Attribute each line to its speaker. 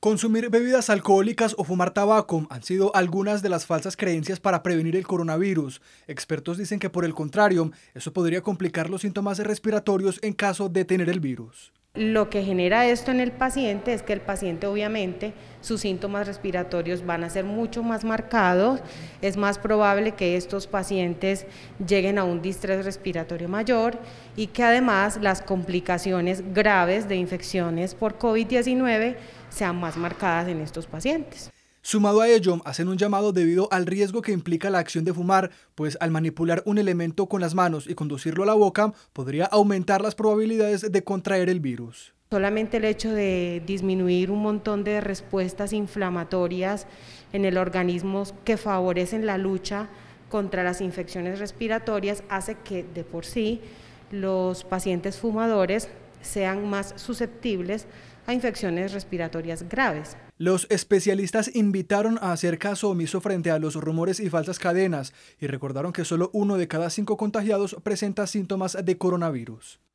Speaker 1: Consumir bebidas alcohólicas o fumar tabaco han sido algunas de las falsas creencias para prevenir el coronavirus. Expertos dicen que por el contrario, eso podría complicar los síntomas respiratorios en caso de tener el virus
Speaker 2: lo que genera esto en el paciente es que el paciente obviamente sus síntomas respiratorios van a ser mucho más marcados, es más probable que estos pacientes lleguen a un distrés respiratorio mayor y que además las complicaciones graves de infecciones por COVID-19 sean más marcadas en estos pacientes.
Speaker 1: Sumado a ello, hacen un llamado debido al riesgo que implica la acción de fumar, pues al manipular un elemento con las manos y conducirlo a la boca, podría aumentar las probabilidades de contraer el virus.
Speaker 2: Solamente el hecho de disminuir un montón de respuestas inflamatorias en el organismo que favorecen la lucha contra las infecciones respiratorias hace que de por sí los pacientes fumadores sean más susceptibles a infecciones respiratorias graves.
Speaker 1: Los especialistas invitaron a hacer caso omiso frente a los rumores y falsas cadenas y recordaron que solo uno de cada cinco contagiados presenta síntomas de coronavirus.